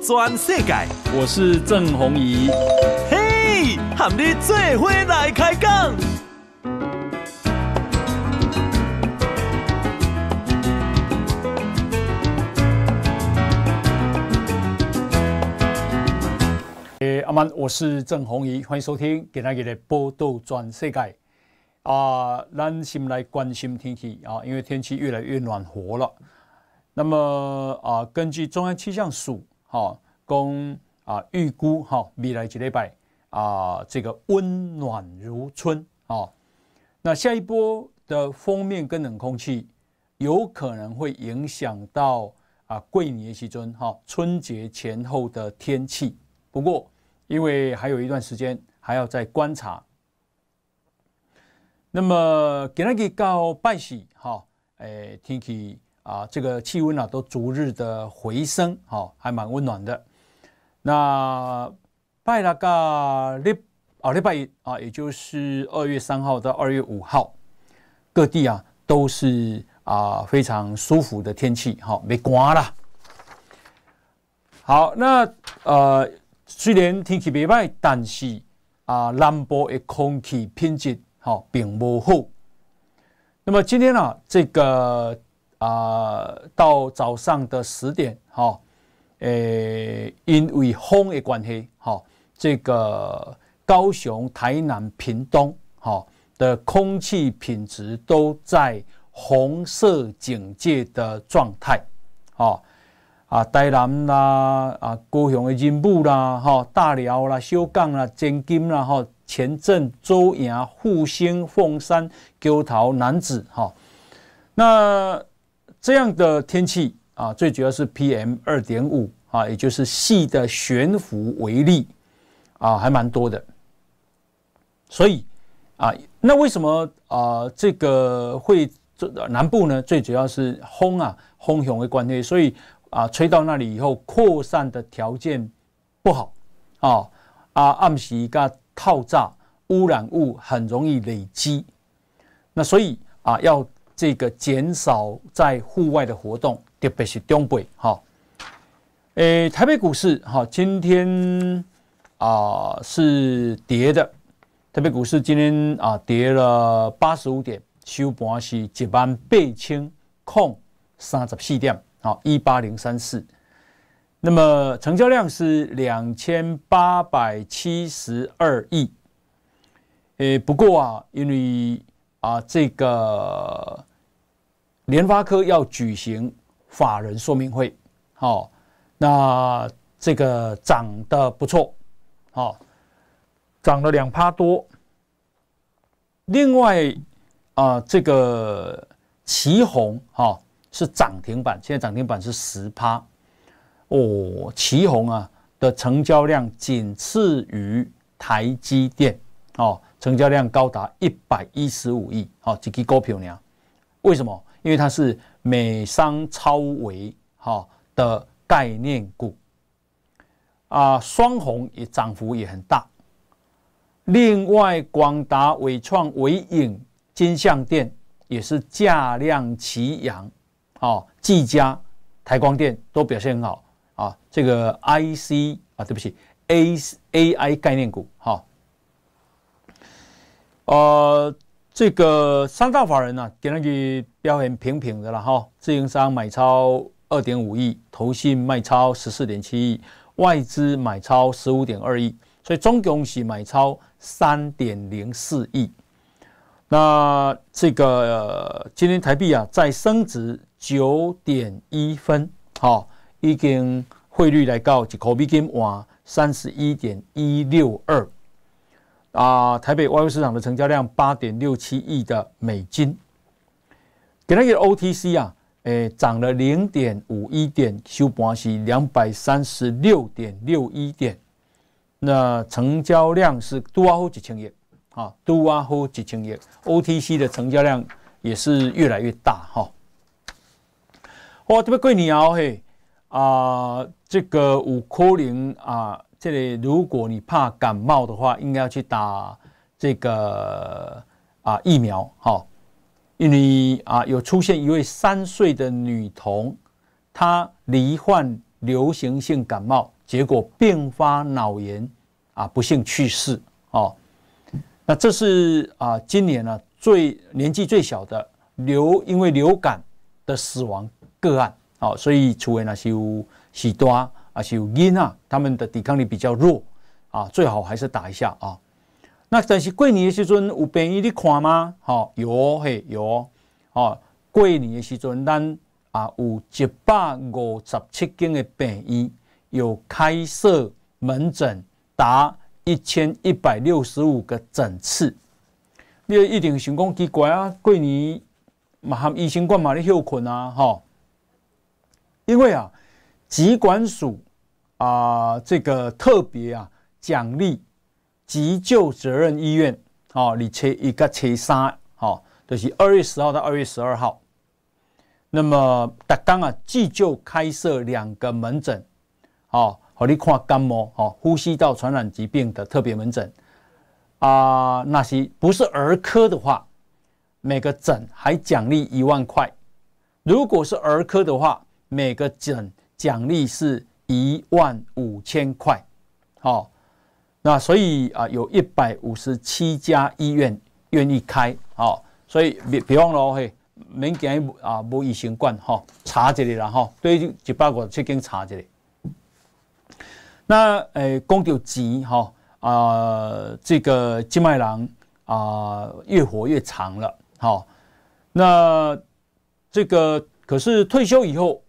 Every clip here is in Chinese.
转世界，我是郑鸿仪。嘿，和你最会来开讲。诶，阿曼，我是郑鸿仪，欢迎收听今天的《波多转世界》啊！咱先来关心天气啊，因为天气越来越暖和了。那么啊，根据中央气象署。好，供啊预估哈，未来几礼拜啊，这个温暖如春啊。那下一波的封面跟冷空气有可能会影响到啊，桂年期尊哈，春节前后的天气。不过，因为还有一段时间还要再观察。那么，给那给到拜喜哈，诶，天气。啊，这个气温啊都逐日的回升，好，还蛮温暖的。那拜了个礼啊，礼拜一啊，也就是二月三号到二月五号，各地啊都是啊非常舒服的天气，好没刮啦。好，那呃虽然天气没坏，但是啊南部的空气品质好并不好。那么今天啊这个。啊，到早上的十点，哈，诶，因为风的关系，哈，这个高雄、台南、屏东，哈的空气品质都在红色警戒的状态，哈，啊，台南啦，啊，高雄的金务啦，哈，大寮啦，小港啦，将金啦，哈，前镇、周营、复兴、凤山、九头、南子，哈，那。这样的天气啊，最主要是 PM 二点五啊，也就是细的悬浮微粒啊，还蛮多的。所以啊，那为什么啊这个会南部呢？最主要是风啊，风熊的关系，所以啊吹到那里以后，扩散的条件不好啊啊，暗时加套炸污染物很容易累积。那所以啊要。这个减少在户外的活动，特别是长北哈。诶，台北股市，哈，今天啊是跌的。台北股市今天啊跌了八十五点，收盘是一万倍清空三十四点，好一八零三四。那么成交量是两千八百七十二亿。诶，不过啊，因为啊，这个联发科要举行法人说明会，好，那这个涨得不错，好，涨了两趴多。另外啊，这个旗红哈是涨停板，现在涨停板是十趴哦，旗红啊的成交量仅次于台积电哦。成交量高达一百一十五亿，好几只股票呢？为什么？因为它是美商超威哈的概念股啊，双红也涨幅也很大。另外，广达、伟创、伟影、金相店也是价量齐扬，哦，技嘉、台光电都表现很好啊。这个 I C 啊，对不起，A A I 概念股哈。呃，这个三大法人呢，给那个标很平平的了哈。自营商买超二点五亿，投信卖超十四点七亿，外资买超十五点二亿，所以中共是买超三点零四亿。那这个今天台币啊，在升值九点一分，好，已经汇率来到一口比金换三十一点一六二。啊，台北外汇市场的成交量八点六七亿的美金，给那个 OTC 啊，诶，涨了零点五一点，收盘是两百三十六点六一点，那成交量是多少几千亿啊？多少几千亿？OTC 的成交量也是越来越大哈。哇，特别贵你啊嘿啊，这个五块零啊。这里，如果你怕感冒的话，应该要去打这个啊疫苗，好，因为啊有出现一位三岁的女童，她罹患流行性感冒，结果并发脑炎，啊不幸去世，哦，那这是啊今年呢最年纪最小的流因为流感的死亡个案，哦，所以除了呢有许多。啊，是有烟啊，他们的抵抗力比较弱啊，最好还是打一下啊。那但是过年的时候有便宜的看吗？好，有嘿有。哦，过年的时候，咱啊有一百五十七间的病院，有开设门诊达一千一百六十五个诊次。你一定成功奇怪啊！过年，嘛，医生干嘛的休困啊？哈，因为啊，疾管署。啊，这个特别啊，奖励急救责任医院哦，你切一个切三，哦，就是二月十号到二月十二号。那么大纲啊，急救开设两个门诊，哦，好你看肝膜哦，呼吸道传染疾病的特别门诊啊，那些不是儿科的话，每个诊还奖励一万块；如果是儿科的话，每个诊奖励是。一万五千块，好，那所以啊，有一百五十七家医院愿意开，好，所以别别忘了嘿，免惊啊无疫情管哈，查这里啦哈，对一百五十七间查这里。那诶，公牛吉哈啊，这个金麦郎啊，越活越长了，好，那这个可是退休以后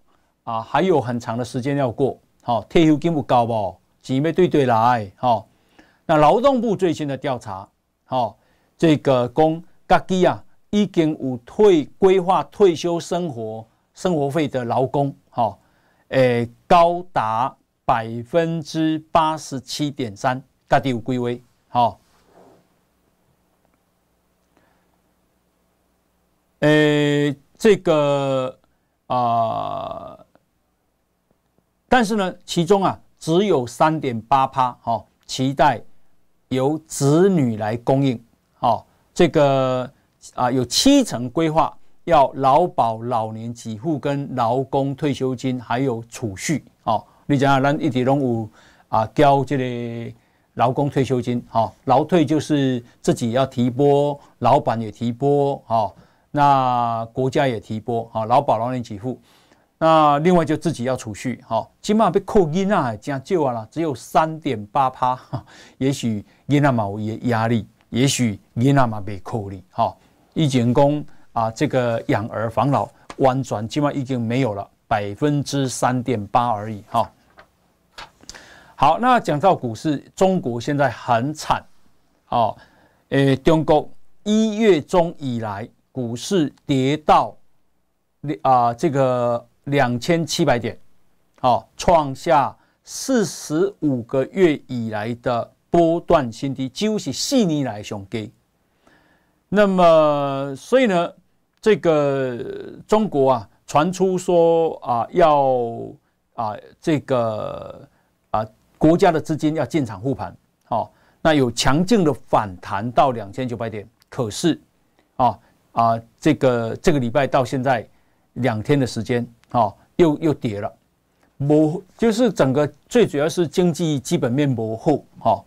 啊，还有很长的时间要过。好，退休金有够啵，钱没对对来。好，那劳动部最新的调查，好，这个讲各地啊，已经有退规划退休生活生活费的劳工，好，诶，高达百分之八十七点三，各地有规划。好，诶，这个啊。但是呢，其中啊只有三点八趴，哦，期待由子女来供应，哦。这个啊有七成规划要劳保老年给付跟劳工退休金，还有储蓄，哦，你讲啊，人一体人有啊交这个劳工退休金，哦，劳退就是自己要提拨，老板也提拨，哦，那国家也提拨，啊，劳保老年给付。那另外就自己要储蓄，好，起码被扣因啊，加旧啊了，只有三点八趴，也许因啊嘛有压压力，也许因啊嘛被扣利，哈，一讲工啊，这个养儿防老，光转起码已经没有了，百分之三点八而已，哈。好，那讲到股市，中国现在很惨，哦，诶，中国一月中以来股市跌到啊，这个。两千七百点，好，创下四十五个月以来的波段新低，几乎是四年来熊给。那么，所以呢，这个中国啊，传出说啊，要啊，这个啊，国家的资金要进场护盘，好，那有强劲的反弹到两千九百点。可是，啊啊，这个这个礼拜到现在两天的时间。哦，又又跌了，磨就是整个最主要是经济基本面模糊，哈，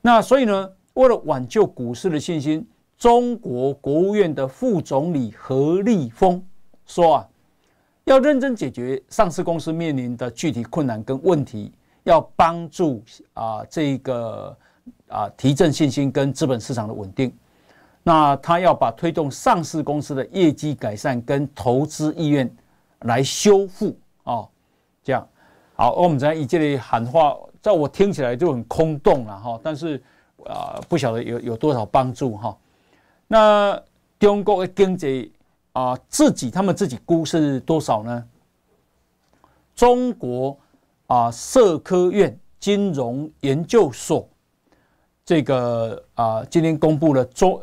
那所以呢，为了挽救股市的信心，中国国务院的副总理何立峰说啊，要认真解决上市公司面临的具体困难跟问题，要帮助啊这个啊提振信心跟资本市场的稳定，那他要把推动上市公司的业绩改善跟投资意愿。来修复哦，这样好。我们在样以这里喊话，在我听起来就很空洞了哈。但是啊，不晓得有有多少帮助哈。那中国的经济啊，自己他们自己估是多少呢？中国啊，社科院金融研究所这个啊，今天公布了中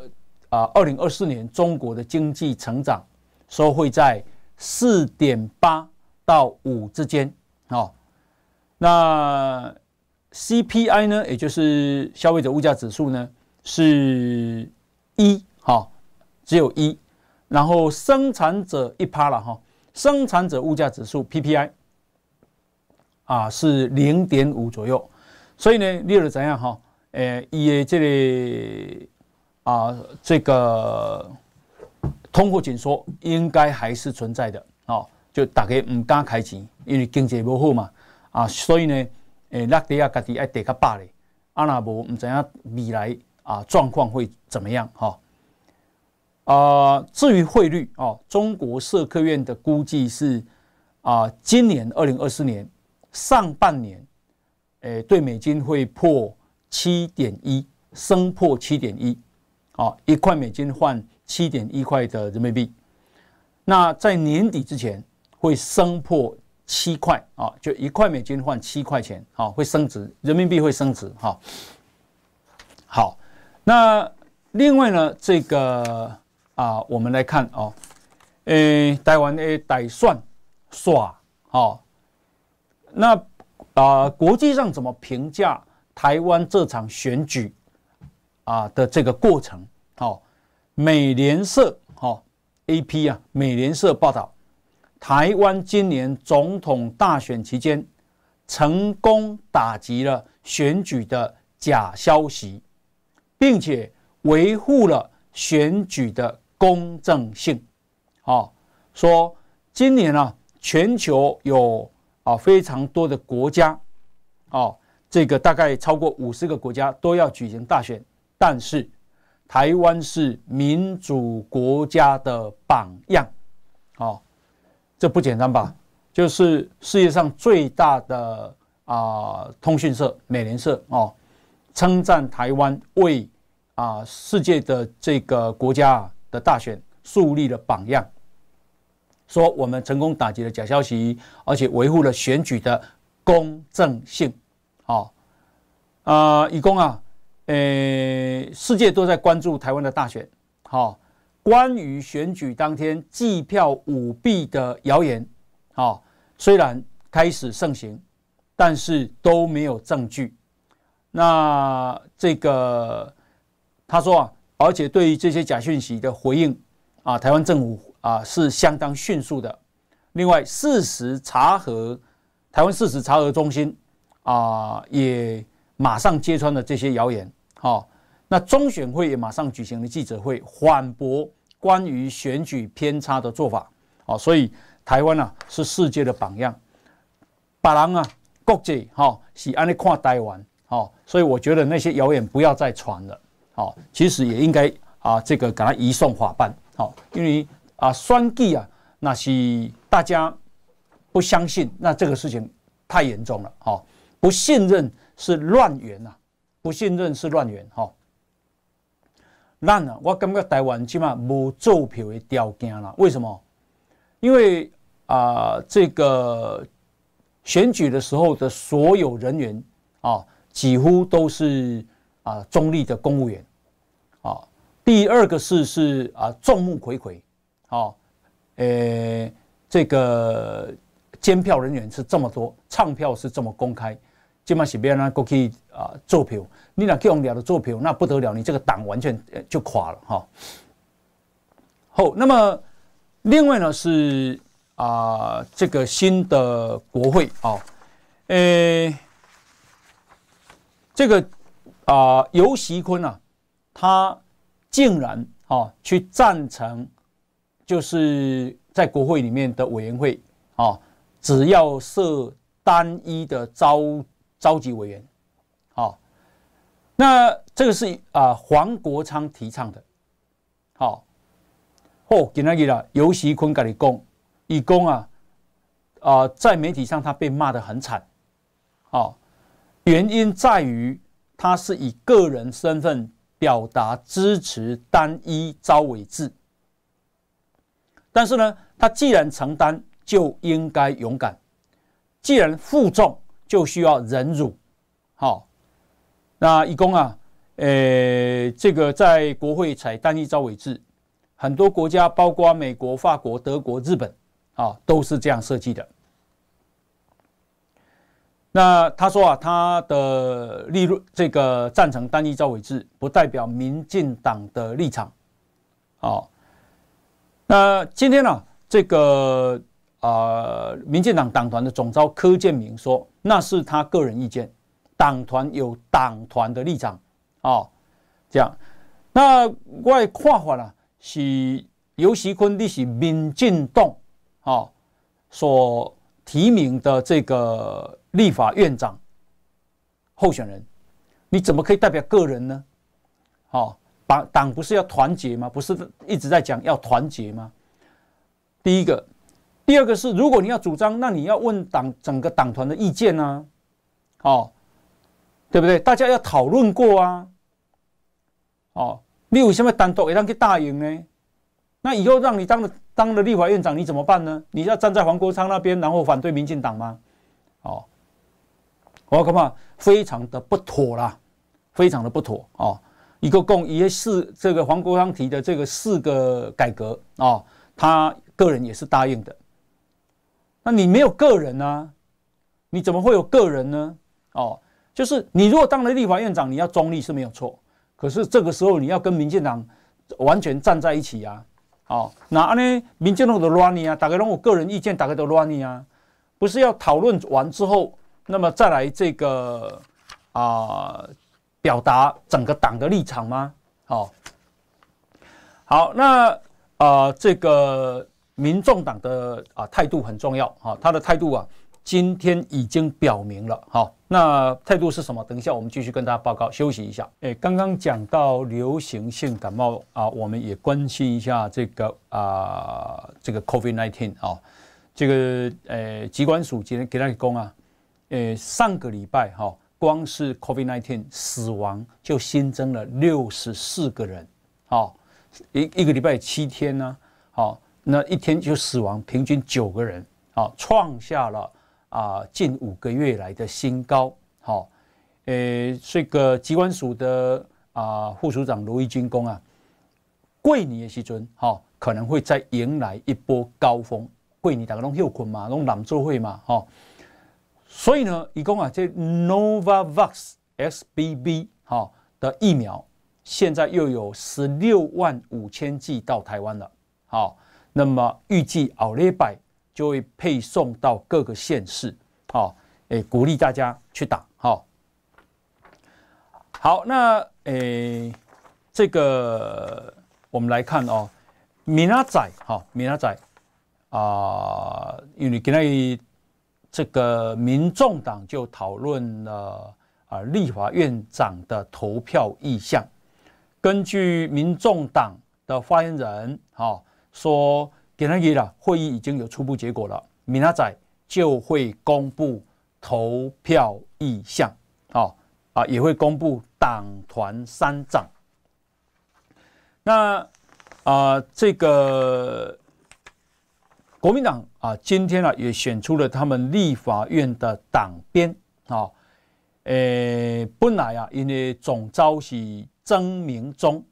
啊，二零二四年中国的经济成长说会在。四点八到五之间，哦。那 CPI 呢，也就是消费者物价指数呢，是一，哈，只有一，然后生产者一趴了，哈，生产者物价指数 PPI 啊是零点五左右，所以呢，例如怎样哈，呃，也这里啊这个。通货紧缩应该还是存在的哦，就大家唔敢开钱，因为经济不好嘛啊，所以呢，诶，落底啊，家己爱跌卡巴咧，啊，那无唔知啊未来啊状况会怎么样哈？啊，至于汇率哦，中国社科院的估计是啊，今年二零二四年上半年，诶，对美金会破七点一，升破七点一，哦，一块美金换。七点一块的人民币，那在年底之前会升破七块啊，就一块美金换七块钱，啊，会升值，人民币会升值哈。好，那另外呢，这个啊，我们来看哦，诶，台湾诶，代算耍哦，那啊，国际上怎么评价台湾这场选举啊的这个过程好？美联社，哈，A.P. 啊，美联社报道，台湾今年总统大选期间，成功打击了选举的假消息，并且维护了选举的公正性。啊，说今年啊，全球有啊非常多的国家，啊，这个大概超过五十个国家都要举行大选，但是。台湾是民主国家的榜样，哦，这不简单吧？就是世界上最大的啊通讯社美联社哦，称赞台湾为啊世界的这个国家的大选树立了榜样，说我们成功打击了假消息，而且维护了选举的公正性，好，啊，以公啊。呃，世界都在关注台湾的大选，好，关于选举当天计票舞弊的谣言，好，虽然开始盛行，但是都没有证据。那这个他说啊，而且对于这些假讯息的回应啊，台湾政府啊是相当迅速的。另外，事实查核，台湾事实查核中心啊也。马上揭穿了这些谣言，好，那中选会也马上举行了记者会，反驳关于选举偏差的做法，好，所以台湾啊是世界的榜样，把人啊国际哈是安利看台湾，好，所以我觉得那些谣言不要再传了，好，其实也应该啊这个给他移送法办，好，因为啊双记啊那是大家不相信，那这个事情太严重了，好，不信任。是乱源呐，不信任是乱源哈。难啊，我感觉台湾起码无作票的条件啦。为什么？因为啊，这个选举的时候的所有人员啊，几乎都是啊中立的公务员啊。第二个是是啊，众目睽睽，啊，呃，这个监票人员是这么多，唱票是这么公开。这嘛是别哪过去啊作票，你俩这样聊的作票，那不得了，你这个党完全就垮了哈。好，那么另外呢是啊这个新的国会啊，诶，这个啊尤习坤啊，他竟然啊去赞成，就是在国会里面的委员会啊，只要设单一的招。召集委员，好，那这个是啊黄国昌提倡的，好，哦，给哪去了？尤喜坤跟你讲，以公啊，啊，在媒体上他被骂的很惨，哦，原因在于他是以个人身份表达支持单一招委制，但是呢，他既然承担，就应该勇敢，既然负重。就需要忍辱，好。那伊工啊，呃，这个在国会采单一招委制，很多国家，包括美国、法国、德国、日本，啊，都是这样设计的。那他说啊，他的利润这个赞成单一招委制，不代表民进党的立场，好。那今天呢，这个。呃，民进党党团的总召柯建明说：“那是他个人意见，党团有党团的立场。”啊，这样，那我的看法呢是，尤其坤你是民进党，啊，所提名的这个立法院长候选人，你怎么可以代表个人呢？好，党党不是要团结吗？不是一直在讲要团结吗？第一个。第二个是，如果你要主张，那你要问党整个党团的意见啊，哦，对不对？大家要讨论过啊！哦，你为什么单独让去大营呢？那以后让你当了当了立法院长，你怎么办呢？你要站在黄国昌那边，然后反对民进党吗？哦，我恐怕非常的不妥啦，非常的不妥哦！一个共也是这个黄国昌提的这个四个改革哦，他个人也是答应的。那你没有个人啊，你怎么会有个人呢？哦，就是你如果当了立法院长，你要中立是没有错，可是这个时候你要跟民进党完全站在一起啊！哦，那安呢？民进党的拉你啊？大概让我个人意见，大概都拉你啊？不是要讨论完之后，那么再来这个啊，表达整个党的立场吗？好，好，那呃，这个。民众党的啊态度很重要哈，他的态度啊今天已经表明了哈。那态度是什么？等一下我们继续跟大家报告。休息一下，诶，刚刚讲到流行性感冒啊，我们也关心一下这个啊，这个 COVID-19 啊，这个呃，机关署今天给大家供啊，诶，上个礼拜哈，光是 COVID-19 死亡就新增了六十四个人，好，一一个礼拜七天呢，好。那一天就死亡平均九个人，啊，创下了啊近五个月来的新高。好，呃，这个机关署的啊副署长卢义军公啊，桂林的西尊，哈，可能会再迎来一波高峰。桂林大家拢休困嘛，拢懒做会嘛，哈。所以呢，一共啊这 Novavax SBB 哈的疫苗现在又有十六万五千剂到台湾了，好。那么预计奥利百就会配送到各个县市，好，诶，鼓励大家去打，好，好，那诶，这个我们来看哦，米拉仔，哈，米拉仔，啊，因为你跟那这个民众党就讨论了啊，立法院长的投票意向，根据民众党的发言人，哈。说，给单讲啦，会议已经有初步结果了，米拉仔就会公布投票意向，好啊，也会公布党团三长。那啊，这个国民党啊，今天啊也选出了他们立法院的党鞭啊，诶，本来啊，因为总召是曾明忠，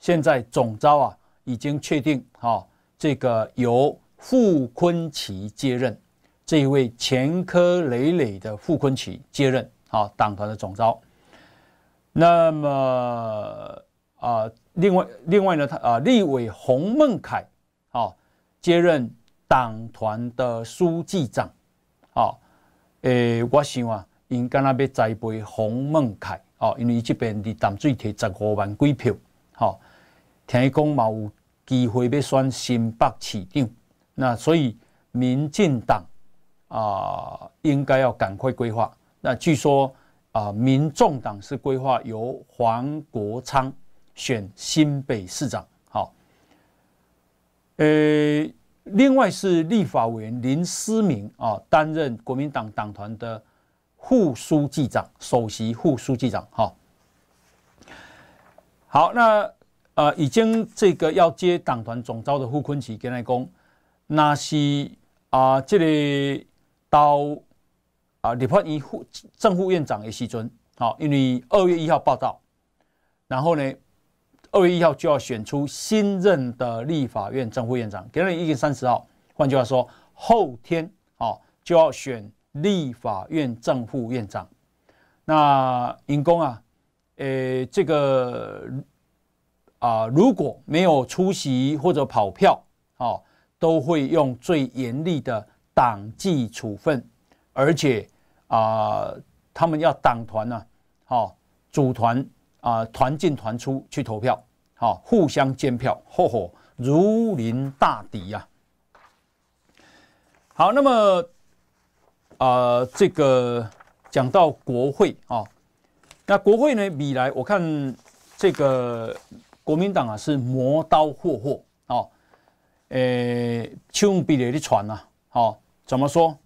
现在总召啊。已经确定，好，这个由傅昆萁接任，这一位前科累累的傅昆萁接任，好，党团的总召。那么，啊，另外，另外呢，他啊，立委洪孟凯，好，接任党团的书记长，好，诶，我想啊，应该阿伯栽培洪孟凯，哦，因为伊这边伫淡水提十五万几票，好，听伊讲有机会要选新北市长，那所以民进党啊，应该要赶快规划。那据说啊，民众党是规划由黄国昌选新北市长。好，呃，另外是立法委员林思明啊，担任国民党党团的副书记长、首席副书记长。好，好，那。啊，已经这个要接党团总召的傅昆萁跟他讲，那是啊，这个到啊立法院正副院长也是尊，好，因为二月一号报道，然后呢，二月一号就要选出新任的立法院正副院长，今你一月三十号，换句话说，后天啊，就要选立法院正副院长，那尹公啊，诶，这个。啊，如果没有出席或者跑票，哦，都会用最严厉的党纪处分，而且啊，他们要党团呢，哦，组团啊，团进团出去投票，哦，互相监票，嚯嚯，如临大敌呀。好，那么啊，这个讲到国会啊，那国会呢，未来我看这个。国民党啊是磨刀霍霍哦，诶，丘比逼的船呐，哦，怎么说？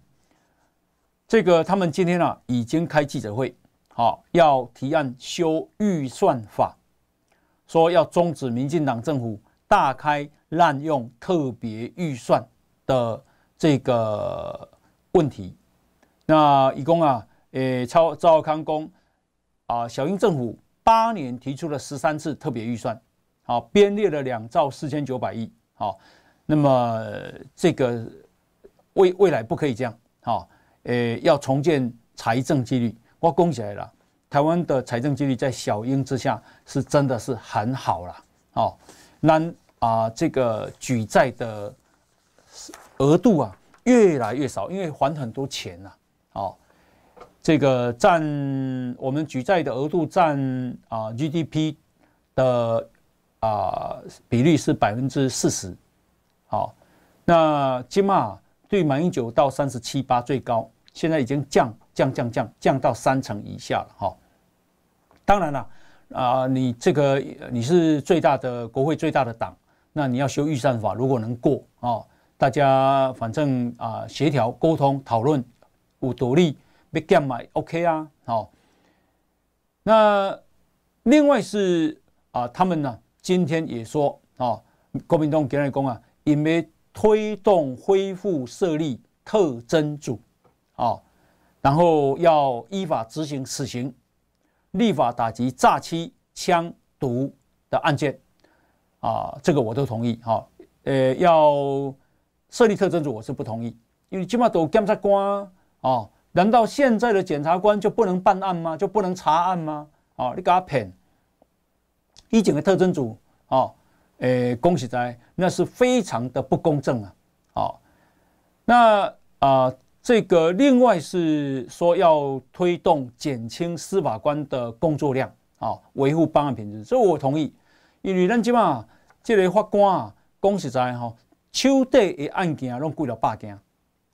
这个他们今天啊已经开记者会，好，要提案修预算法，说要终止民进党政府大开滥用特别预算的这个问题。那一共啊，诶，超赵康公啊，小英政府八年提出了十三次特别预算。好，编列了两兆四千九百亿。好，那么这个未未来不可以这样。好，呃，要重建财政纪律。我恭起来了，台湾的财政纪律在小英之下是真的是很好了。哦，那啊，这个举债的额度啊越来越少，因为还很多钱呐。哦，这个占我们举债的额度占啊 GDP 的。啊，比率是百分之四十，好，那金马对满盈九到三十七八最高，现在已经降降降降降到三成以下了哈。当然了，啊，你这个你是最大的国会最大的党，那你要修预算法，如果能过啊，大家反正啊协调沟通讨论有独立被干嘛 OK 啊，好。那另外是啊，他们呢？今天也说啊，国民党给人讲啊，因为推动恢复设立特侦组啊，然后要依法执行死刑，立法打击诈欺枪毒的案件啊，这个我都同意哈。呃，要设立特征组我是不同意，因为起码都检察官啊，难道现在的检察官就不能办案吗？就不能查案吗？啊，你给他骗！一警的特征组，哦，诶，恭喜在，那是非常的不公正啊，哦，那啊，这个另外是说要推动减轻司法官的工作量，啊，维护办案品质，这我同意，因为咱即嘛，即个法官啊，恭喜在哈，手底的案件拢几了百件，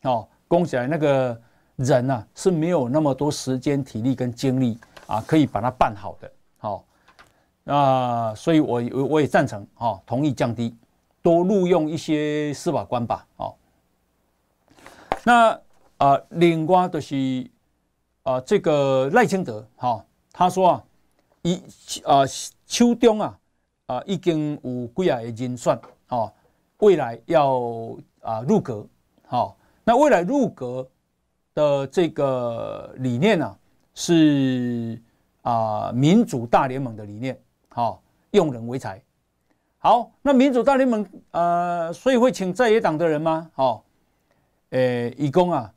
哦，恭喜在那个人呐是没有那么多时间、体力跟精力啊，可以把它办好的。那所以，我我我也赞成啊，同意降低，多录用一些司法官吧。哦，那啊，另外就是啊，这个赖清德哈，他说啊，一啊，秋冬啊啊，已经有贵啊的人算哦，未来要啊入阁。好，那未来入阁的这个理念呢，是啊民主大联盟的理念。好，用人为才。好，那民主大联盟，呃，所以会请在野党的人吗？好，呃，以公啊，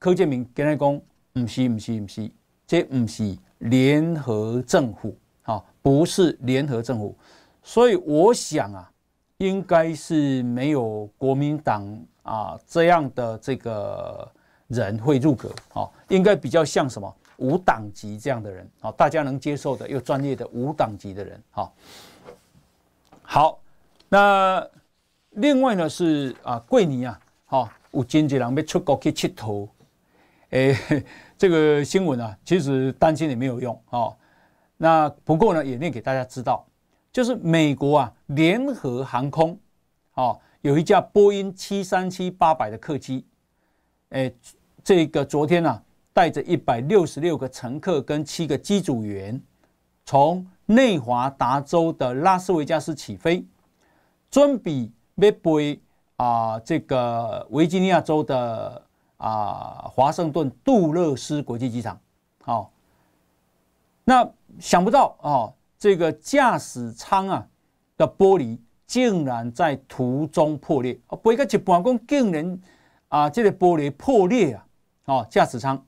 柯建明跟他讲，唔是唔是唔是，这唔是联合政府，好，不是联合政府。所以我想啊，应该是没有国民党啊这样的这个人会入阁，好，应该比较像什么？五党籍这样的人，哦，大家能接受的又专业的五党籍的人，哈，好，那另外呢是啊，桂年啊，好，有经济人要出国去乞讨，诶，这个新闻啊，其实担心也没有用，哦，那不过呢也念给大家知道，就是美国啊，联合航空，哦，有一架波音七三七八百的客机，诶，这个昨天呢。带着一百六十六个乘客跟七个机组员，从内华达州的拉斯维加斯起飞，准备要飞啊，这个维吉尼亚州的啊华盛顿杜勒斯国际机场。好，那想不到啊，这个驾驶舱啊的玻璃竟然在途中破裂，啊，半个一半公竟然啊，这个玻璃破裂啊，啊，驾驶舱。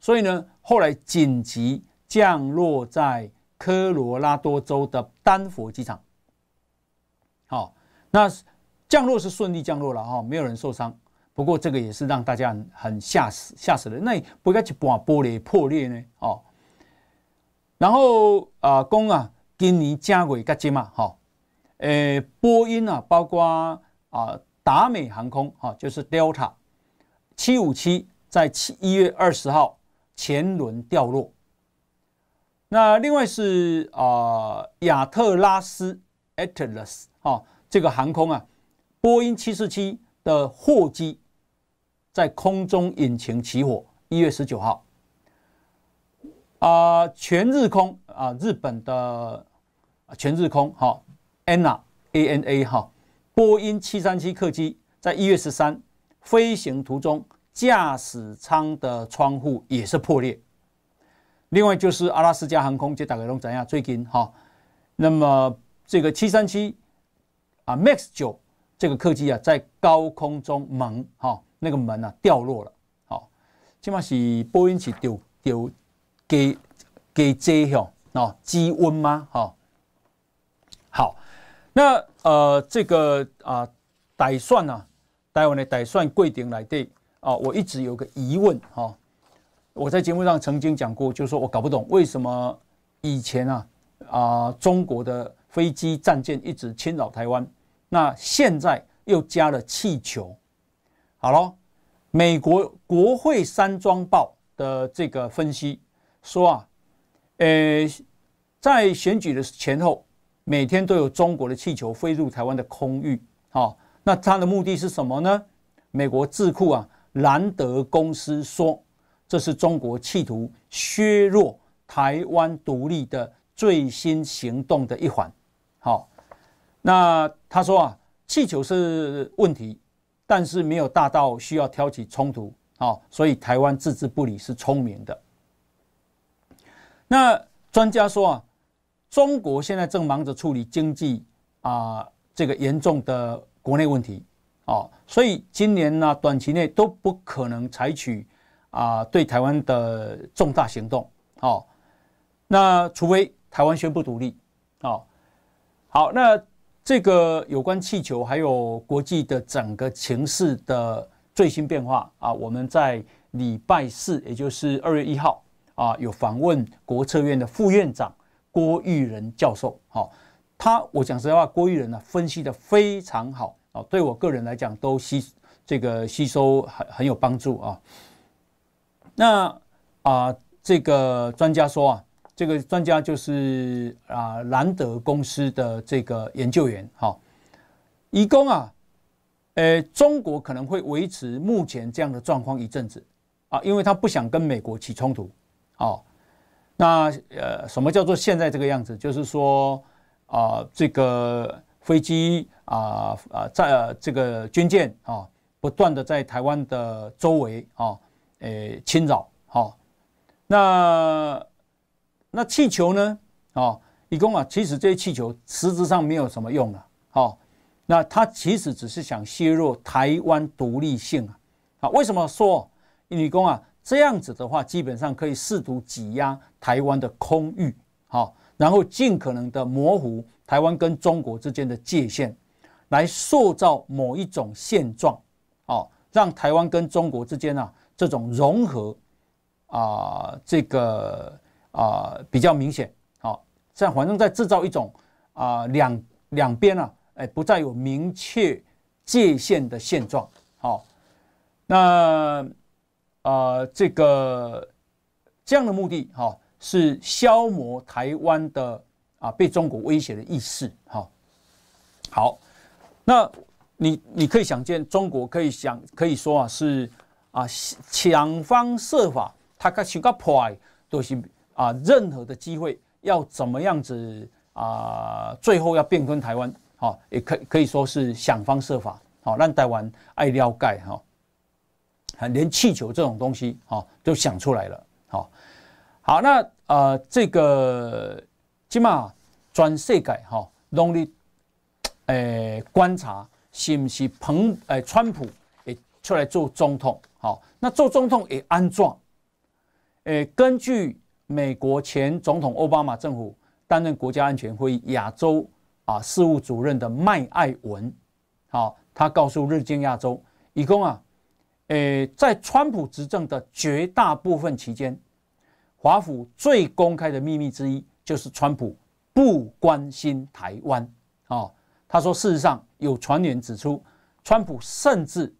所以呢，后来紧急降落在科罗拉多州的丹佛机场。好，那降落是顺利降落了哈，没有人受伤。不过这个也是让大家很吓死吓死了，那不该去把玻璃破裂呢？哦，然后啊，公啊，今年正轨个节嘛，哈，诶，波音啊，包括啊，达美航空啊，就是 Delta 七五七，在七一月二十号。前轮掉落。那另外是啊，亚特拉斯 （Atlas） 啊，这个航空啊，波音七四七的货机在空中引擎起火。一月十九号，啊，全日空啊，日本的全日空哈，ANA 哈，波音七三七客机在一月十三飞行途中。驾驶舱的窗户也是破裂。另外就是阿拉斯加航空，就大概弄怎样？最近哈，那么这个七三七啊，max 九这个客机啊，在高空中门哈，那个门啊掉落了。好，这嘛是波音机掉掉给给炸响，那积温吗？哈，好，那呃，这个啊，打算啊，台湾的打算规定来对。啊，我一直有个疑问哈，我在节目上曾经讲过，就是说我搞不懂为什么以前啊啊中国的飞机、战舰一直侵扰台湾，那现在又加了气球。好了，美国国会山庄报的这个分析说啊，呃，在选举的前后，每天都有中国的气球飞入台湾的空域。好，那它的目的是什么呢？美国智库啊。兰德公司说，这是中国企图削弱台湾独立的最新行动的一环。好，那他说啊，气球是问题，但是没有大到需要挑起冲突。好，所以台湾置之不理是聪明的。那专家说啊，中国现在正忙着处理经济啊这个严重的国内问题。哦，所以今年呢，短期内都不可能采取啊对台湾的重大行动。哦，那除非台湾宣布独立。哦，好，那这个有关气球还有国际的整个情势的最新变化啊，我们在礼拜四，也就是二月一号啊，有访问国策院的副院长郭玉仁教授。好，他，我讲实在话，郭玉仁呢分析的非常好。哦，对我个人来讲都吸这个吸收很很有帮助啊。那啊，这个专家说啊，这个专家就是啊兰德公司的这个研究员哈。伊工啊，呃，中国可能会维持目前这样的状况一阵子啊，因为他不想跟美国起冲突。哦，那呃，什么叫做现在这个样子？就是说啊，这个。飞机啊啊，在这个军舰啊，不断的在台湾的周围啊，诶，侵扰哈。那那气球呢？啊，义工啊，其实这些气球实质上没有什么用的。好，那他其实只是想削弱台湾独立性啊。啊，为什么说义工啊这样子的话，基本上可以试图挤压台湾的空域，好，然后尽可能的模糊。台湾跟中国之间的界限，来塑造某一种现状，哦，让台湾跟中国之间啊这种融合啊这个啊比较明显，好，这样反正在制造一种啊两两边啊哎不再有明确界限的现状，好，那啊这个这样的目的哈是消磨台湾的。啊，被中国威胁的意识，好，好，那你你可以想见，中国可以想可以说啊，是啊，想方设法，他看新加破坏都是啊，任何的机会要怎么样子啊，最后要变更台湾，好，也可可以说是想方设法，好，让台湾爱撩盖哈，连气球这种东西，好，都想出来了，好，好，那呃，这个。即嘛，全世界哈，拢咧诶观察是毋是彭诶川普诶出来做总统好，那做总统诶安装诶，根据美国前总统奥巴马政府担任国家安全会亚洲啊事务主任的麦艾文好，他告诉《日经亚洲》伊供啊诶，在川普执政的绝大部分期间，华府最公开的秘密之一。就是川普不关心台湾哦。他说，事实上有传言指出，川普甚至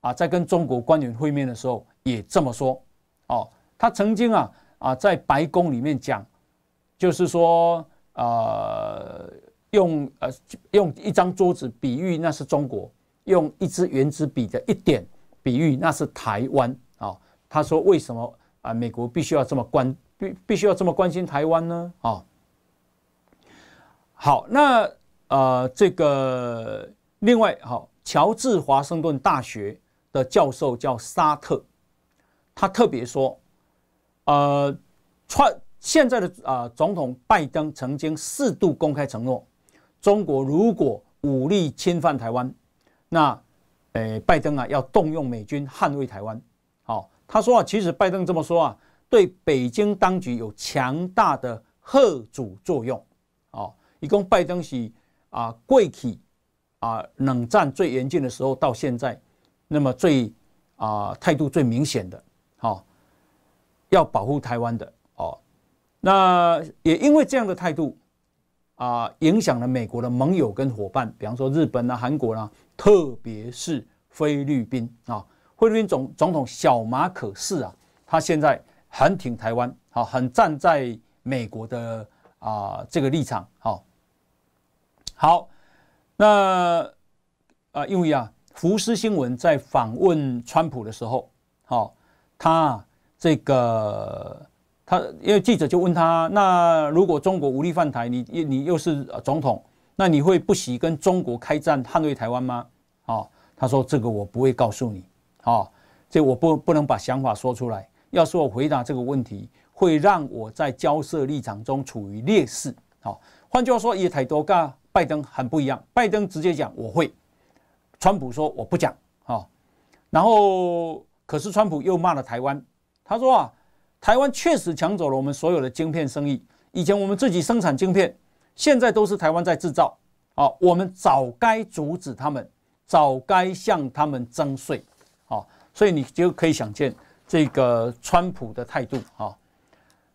啊，在跟中国官员会面的时候也这么说哦。他曾经啊啊在白宫里面讲，就是说啊，用呃用一张桌子比喻那是中国，用一支圆珠笔的一点比喻那是台湾啊。他说为什么啊美国必须要这么关？必必须要这么关心台湾呢？啊，好，那呃，这个另外好，乔治华盛顿大学的教授叫沙特，他特别说，呃，川现在的啊总统拜登曾经四度公开承诺，中国如果武力侵犯台湾，那呃拜登啊要动用美军捍卫台湾。好，他说啊，其实拜登这么说啊。对北京当局有强大的贺阻作用，哦，一共拜登是啊贵启啊冷战最严峻的时候到现在，那么最啊态度最明显的，好要保护台湾的哦，那也因为这样的态度啊影响了美国的盟友跟伙伴，比方说日本啊、韩国啊，特别是菲律宾啊，菲律宾总总统小马可斯啊，他现在。很挺台湾，好，很站在美国的啊这个立场，好，好，那啊，因为啊，福斯新闻在访问川普的时候，好，他这个他因为记者就问他，那如果中国无力犯台，你你又是总统，那你会不惜跟中国开战捍卫台湾吗？好，他说这个我不会告诉你，好，这我不不能把想法说出来。要是我回答这个问题，会让我在交涉立场中处于劣势。好，换句话说，也太多跟拜登很不一样，拜登直接讲我会，川普说我不讲。好，然后可是川普又骂了台湾，他说啊，台湾确实抢走了我们所有的晶片生意。以前我们自己生产晶片，现在都是台湾在制造。啊，我们早该阻止他们，早该向他们征税。啊，所以你就可以想见。这个川普的态度啊，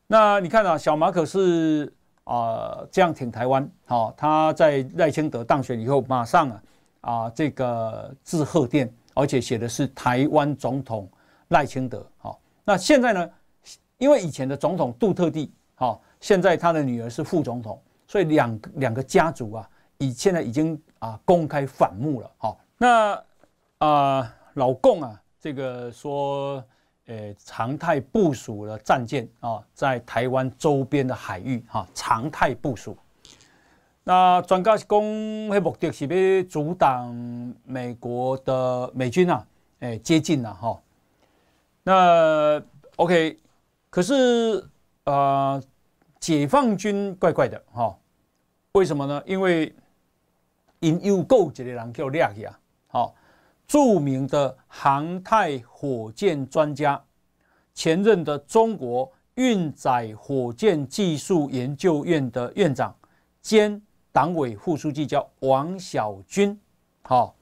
那你看啊，小马可是啊这样挺台湾啊，他在赖清德当选以后，马上啊啊这个致贺电，而且写的是台湾总统赖清德啊。那现在呢，因为以前的总统杜特地啊，现在他的女儿是副总统，所以两两个家族啊，以现在已经啊公开反目了啊。那啊老共啊，这个说。呃，常态部署了战舰啊，在台湾周边的海域哈，常态部署。那专家是讲，那目的是要阻挡美国的美军啊，哎，接近了哈。那 OK，可是啊，解放军怪怪的哈，为什么呢？因为因又够一个人叫抓去啊。著名的航太火箭专家，前任的中国运载火箭技术研究院的院长兼党委副书记叫王小军，好，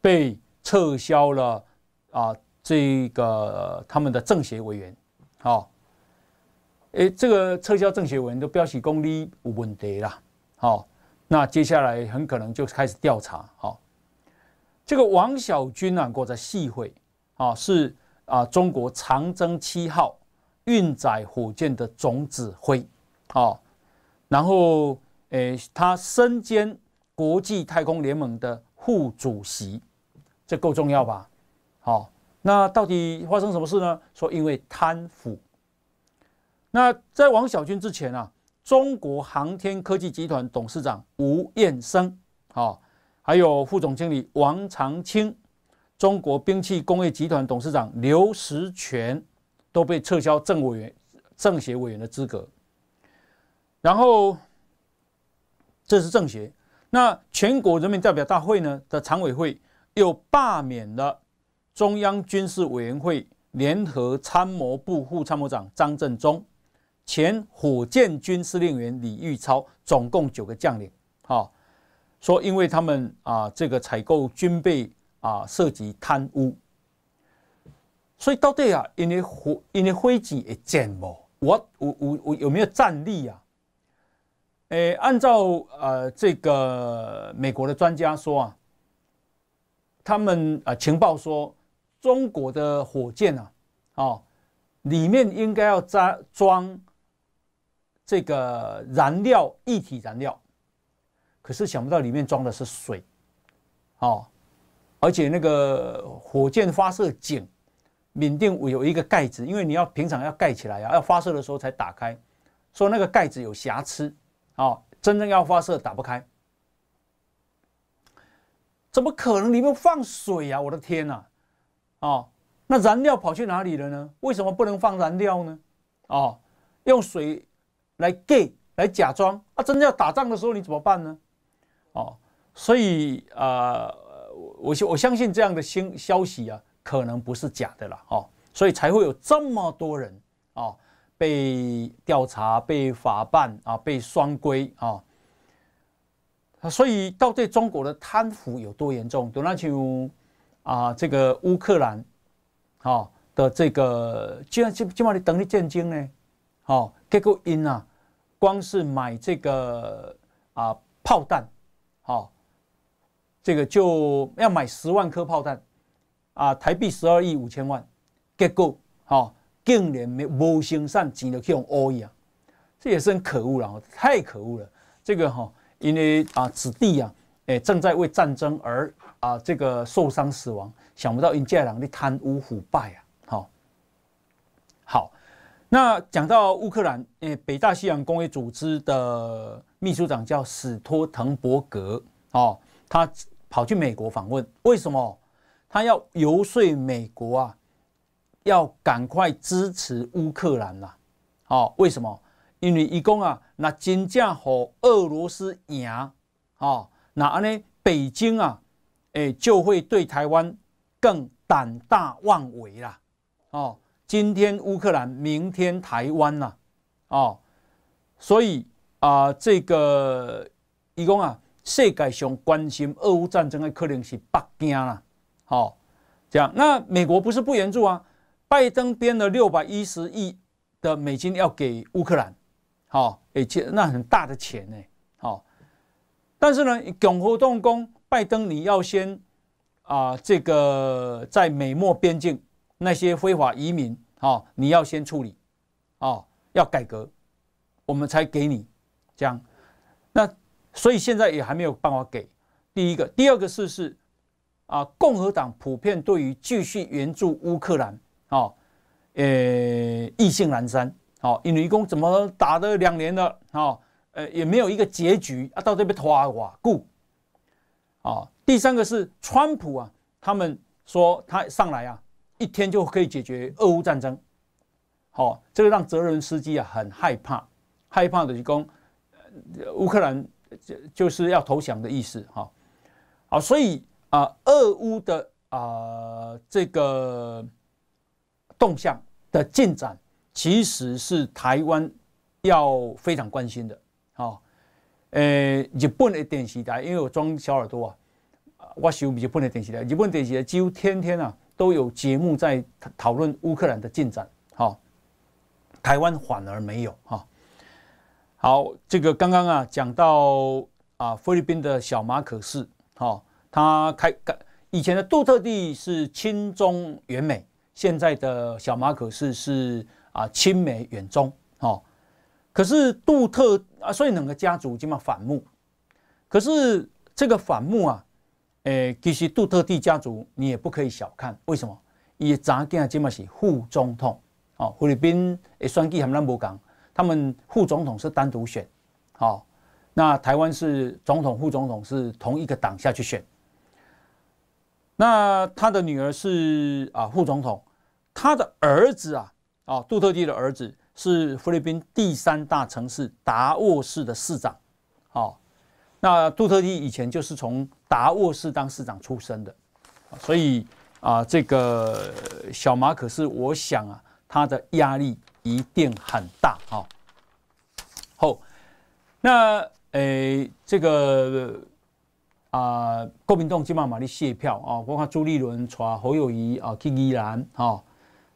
被撤销了啊，这个他们的政协委员，好，诶，这个撤销政协委员都标示功力有问题啦，好，那接下来很可能就开始调查，好。这个王小军啊，我在细会啊，是啊，中国长征七号运载火箭的总指挥，啊，然后诶，他身兼国际太空联盟的副主席，这够重要吧？好，那到底发生什么事呢？说因为贪腐。那在王小军之前啊，中国航天科技集团董事长吴彦生，啊。还有副总经理王长青、中国兵器工业集团董事长刘石泉都被撤销政委员、政协委员的资格。然后，这是政协。那全国人民代表大会呢的常委会又罢免了中央军事委员会联合参谋部副参谋长张振中、前火箭军司令员李玉超，总共九个将领。好。说，因为他们啊，这个采购军备啊，涉及贪污，所以到底啊，因为火，因为飞机会箭嘛，我有有我有没有战力啊？诶，按照呃这个美国的专家说啊，他们啊情报说，中国的火箭啊，哦，里面应该要装装这个燃料一体燃料。可是想不到里面装的是水，哦，而且那个火箭发射井，缅甸我有一个盖子，因为你要平常要盖起来呀，要发射的时候才打开。说那个盖子有瑕疵，哦，真正要发射打不开，怎么可能里面放水啊？我的天呐，哦，那燃料跑去哪里了呢？为什么不能放燃料呢？哦，用水来盖来假装，啊，真正要打仗的时候你怎么办呢？哦，所以啊，我我我相信这样的新消息啊，可能不是假的了哦，所以才会有这么多人啊被调查、被法办啊、被双规啊。所以，到底中国的贪腐有多严重？就像啊，这个乌克兰啊的这个，就今今晚你等你震惊呢？哦，结果因啊，光是买这个啊炮弹。这个就要买十万颗炮弹啊，台币十二亿五千万，结果，好，竟然没无心善，钱了去用欧币啊，这也是很可恶了太可恶了。这个哈，因为啊，子弟啊，诶，正在为战争而啊，这个受伤死亡，想不到因介党的贪污腐败啊，好，好，那讲到乌克兰，诶，北大西洋公约组织的秘书长叫史托滕伯格，哦，他。跑去美国访问，为什么他要游说美国啊？要赶快支持乌克兰了，哦，为什么？因为一公啊，那真正和俄罗斯赢，哦，那安呢？北京啊，哎，就会对台湾更胆大妄为啦，哦，今天乌克兰，明天台湾呐，哦，所以啊，这个一公啊。世界上关心俄乌战争的可能是北京啦，好，这样那美国不是不援助啊？拜登编了六百一十亿的美金要给乌克兰，好，哎且那很大的钱呢，好，但是呢，拱活动工，拜登你要先啊，这个在美墨边境那些非法移民哦，你要先处理，哦，要改革，我们才给你，这样。所以现在也还没有办法给。第一个，第二个事是啊，共和党普遍对于继续援助乌克兰啊，呃，意兴阑珊。好，因为一共怎么打了两年了，哦，呃，也没有一个结局啊，到这边拖啊，故。啊，第三个是川普啊，他们说他上来啊，一天就可以解决俄乌战争。好，这个让泽伦斯基啊很害怕，害怕的去攻乌克兰。就就是要投降的意思，哈，好，所以啊，俄乌的啊这个动向的进展，其实是台湾要非常关心的，啊，呃，日本的电视台，因为我装小耳朵啊，我收日本的电视台，日本电视台几乎天天啊都有节目在讨论乌克兰的进展，好，台湾反而没有，哈。好，这个刚刚啊讲到啊，菲律宾的小马可斯，好，他开改以前的杜特地是亲中远美，现在的小马可斯是啊亲美远中，好，可是杜特啊，所以两个家族今嘛反目，可是这个反目啊，诶，其实杜特地家族你也不可以小看，为什么？也早今啊今嘛是副总统，哦，菲律宾的选举和咱无共。他们副总统是单独选，好，那台湾是总统副总统是同一个党下去选。那他的女儿是啊副总统，他的儿子啊哦，杜特地的儿子是菲律宾第三大城市达沃市的市长，哦，那杜特地以前就是从达沃市当市长出身的，所以啊这个小马可是我想啊他的压力。一定很大哈。好，那诶，这个啊，国民党即马马咧卸票啊，我看朱立伦带侯友谊啊去宜兰哈。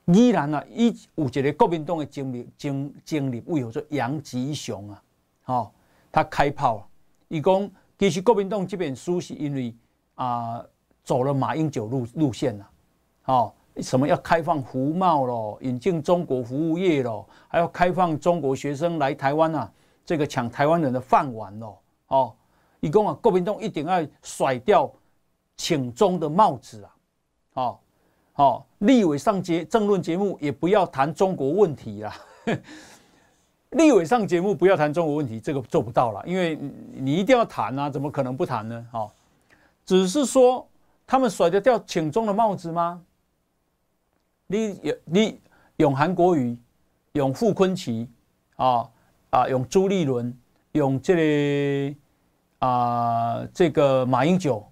宜兰啊，伊有一个国民党的经历，经经历，为何说杨吉雄啊，哦，他开炮，啊！伊讲其实国民党这边输是因为啊走了马英九路路线呐，好。什么要开放服贸咯，引进中国服务业咯，还要开放中国学生来台湾啊，这个抢台湾人的饭碗咯。哦，一共啊，各民众一定要甩掉请中的帽子啊！哦哦，立委上节政论节目也不要谈中国问题啦。立委上节目不要谈中国问题，这个做不到了，因为你一定要谈啊，怎么可能不谈呢？哦，只是说他们甩得掉请中的帽子吗？你用你用韩国语，用傅坤奇，啊啊，用朱立伦，用这个啊，这个马英九，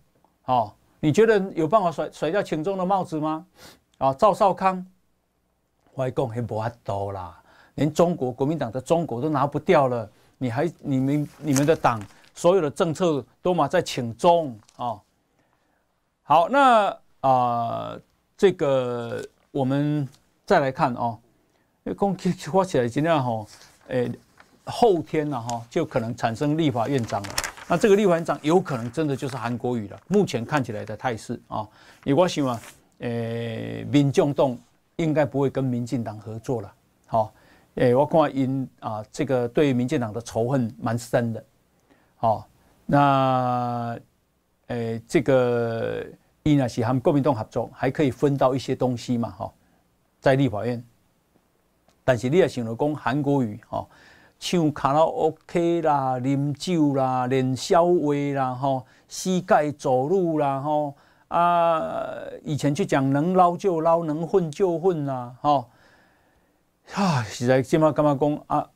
啊，你觉得有办法甩甩掉群众的帽子吗？啊，赵少康，我讲很不阿多啦，连中国国民党的中国都拿不掉了，你还你们你们的党所有的政策都嘛在青中啊？好，那啊这个。我们再来看哦，那刚发起来，怎样吼，诶，后天了哈，就可能产生立法院长了。那这个立法院长有可能真的就是韩国瑜了。目前看起来的态势啊，也我希望诶，民进党应该不会跟民进党合作了。好，诶，我看因啊，这个对民进党的仇恨蛮深的。好，那诶，这个。伊若是含国民党合作，还可以分到一些东西嘛？吼，在立法院。但是你也想到讲韩国语，吼，唱卡拉 OK 啦，啉酒啦，练笑话啦，吼，膝盖走路啦，吼，啊，以前就讲能捞就捞，能混就混啦，吼。啊，实在今嘛干嘛讲啊？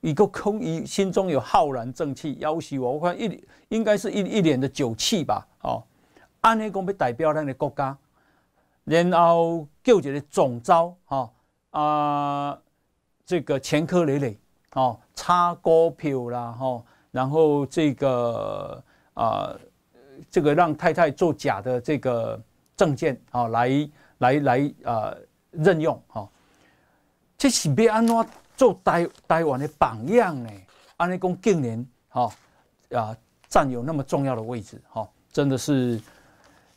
一个空，一心中有浩然正气，要挟我，我看一应该是一一脸的酒气吧，哦。安尼讲要代表咱个国家，然后叫一个总招哈啊，这个前科累累哦，差高票啦吼，然后这个啊，这个让太太做假的这个证件啊，来来来啊任用哈，这是要安怎做台台湾的榜样呢？安尼讲，近年哈啊占有那么重要的位置哈，真的是。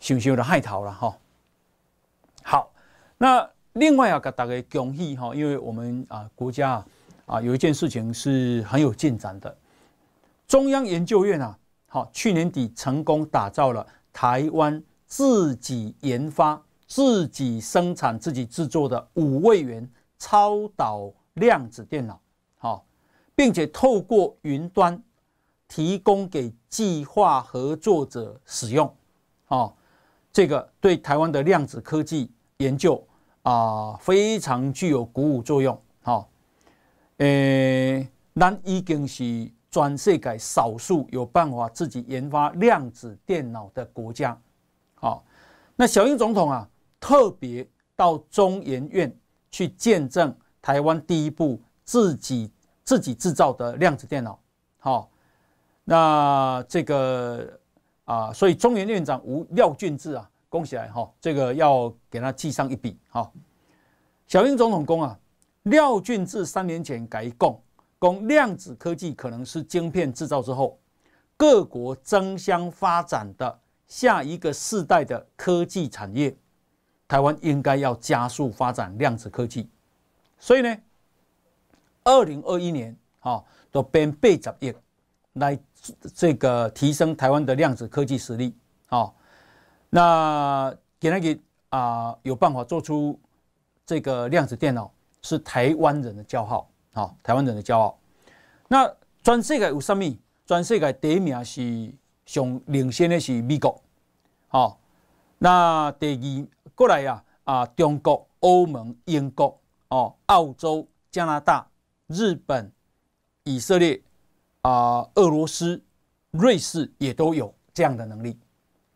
小小的害逃了哈。好，那另外啊，给大家恭喜哈，因为我们啊，国家啊，啊，有一件事情是很有进展的。中央研究院啊，好，去年底成功打造了台湾自己研发、自己生产、自己制作的五位元超导量子电脑，好，并且透过云端提供给计划合作者使用，哦，这个对台湾的量子科技研究啊，非常具有鼓舞作用。好，诶，咱已经是转世给少数有办法自己研发量子电脑的国家。好，那小英总统啊，特别到中研院去见证台湾第一部自己自己制造的量子电脑。好，那这个。啊，所以中原院长吴廖俊志啊，恭喜来哈，这个要给他记上一笔哈。小英总统功啊，廖俊志三年前改供供量子科技可能是晶片制造之后，各国争相发展的下一个世代的科技产业，台湾应该要加速发展量子科技。所以呢，二零二一年啊，都编八十亿来。这个提升台湾的量子科技实力，哦，那给那个啊有办法做出这个量子电脑，是台湾人的骄傲，好，台湾人的骄傲。那全世界有啥么？全世界第一名是上领先的是美国，好，那第二过来呀啊中国、欧盟、英国、哦澳洲、加拿大、日本、以色列。啊，俄罗斯、瑞士也都有这样的能力。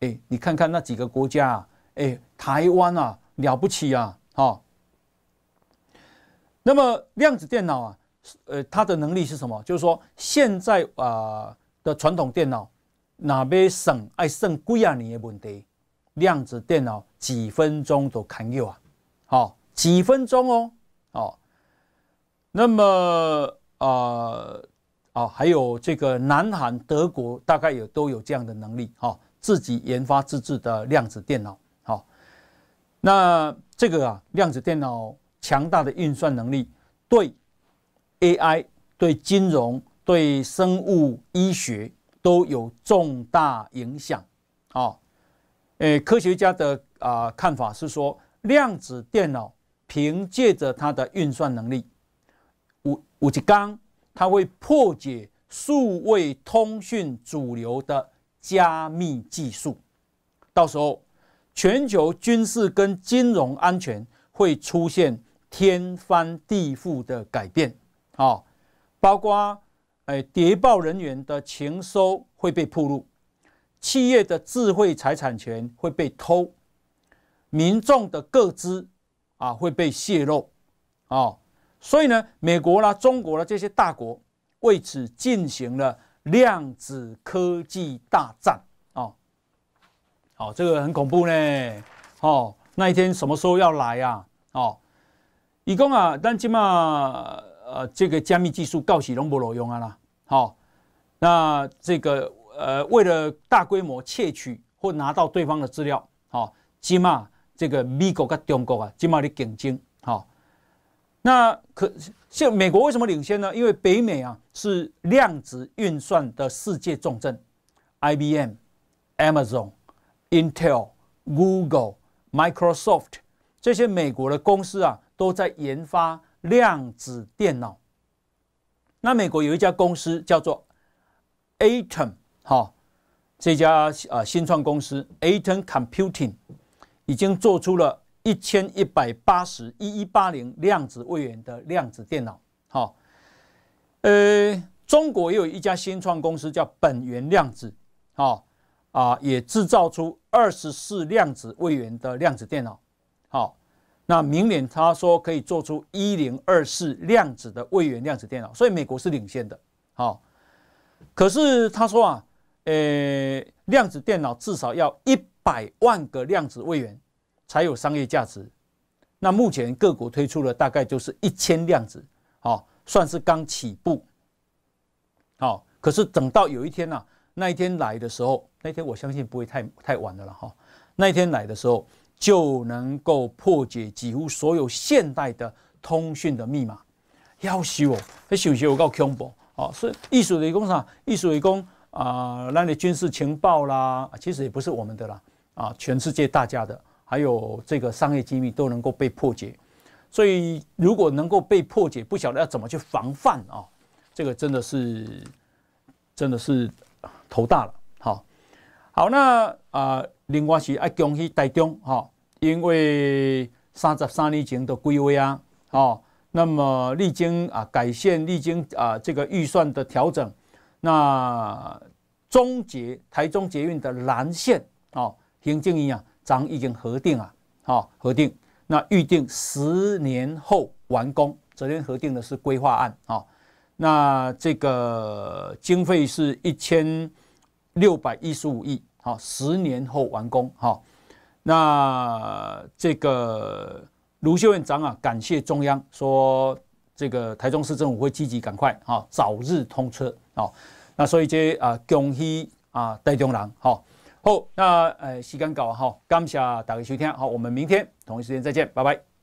哎，你看看那几个国家啊，哎，台湾啊，了不起啊，哦。那么量子电脑啊，呃，它的能力是什么？就是说，现在啊的传统电脑，哪边省爱算贵啊你也问题，量子电脑几分钟都堪掉啊，好，几分钟哦，哦。那么啊。啊，还有这个南韩、德国大概也都有这样的能力啊，自己研发自制的量子电脑啊。那这个啊，量子电脑强大的运算能力对 AI、对金融、对生物医学都有重大影响啊。诶，科学家的啊看法是说，量子电脑凭借着它的运算能力，五五极刚。它会破解数位通讯主流的加密技术，到时候全球军事跟金融安全会出现天翻地覆的改变。哦，包括诶，谍报人员的情收会被曝露，企业的智慧财产权会被偷，民众的各资啊会被泄露，啊。所以呢，美国啦、中国啦这些大国为此进行了量子科技大战哦，好，这个很恐怖呢。哦，那一天什么时候要来啊？哦，一共啊，但起码呃，这个加密技术告许拢不裸用啊啦。好，那这个呃，为了大规模窃取或拿到对方的资料，好，起码这个美国跟中国啊，起码咧竞争好。那可现美国为什么领先呢？因为北美啊是量子运算的世界重镇，IBM、Amazon、Intel、Google、Microsoft 这些美国的公司啊都在研发量子电脑。那美国有一家公司叫做 Atom，哦，这家呃新创公司 Atom Computing 已经做出了。一千一百八十一一八零量子位元的量子电脑，好，呃，中国也有一家新创公司叫本源量子，好啊，也制造出二十四量子位元的量子电脑，好，那明年他说可以做出一零二四量子的位元量子电脑，所以美国是领先的，好，可是他说啊，呃，量子电脑至少要一百万个量子位元。才有商业价值。那目前各国推出了大概就是一千量子，哦，算是刚起步。哦，可是等到有一天呢，那一天来的时候，那天我相信不会太太晚的了哈。那一天来的时候，就能够破解几乎所有现代的通讯的密码。要死我，你修修，我搞恐怖？哦，所以艺术理工厂，艺术理工啊，那里军事情报啦，其实也不是我们的啦，啊，全世界大家的。还有这个商业机密都能够被破解，所以如果能够被破解，不晓得要怎么去防范啊？这个真的是真的是头大了。好，好，那啊，另外是啊，恭喜台中哈，因为三十三厘钱的归位啊，哦，那么历经啊改线，历经啊这个预算的调整，那终结台中捷运的蓝线啊，林静怡啊。章已经核定啊，好，核定那预定十年后完工。昨天核定的是规划案啊，那这个经费是一千六百一十五亿，好，十年后完工，好，那这个卢秀院长啊，感谢中央说这个台中市政府会积极赶快啊，早日通车啊，那所以这啊，恭喜啊，台中人，哦好，那呃，时间到了哈，感谢大家收听，好，我们明天同一时间再见，拜拜。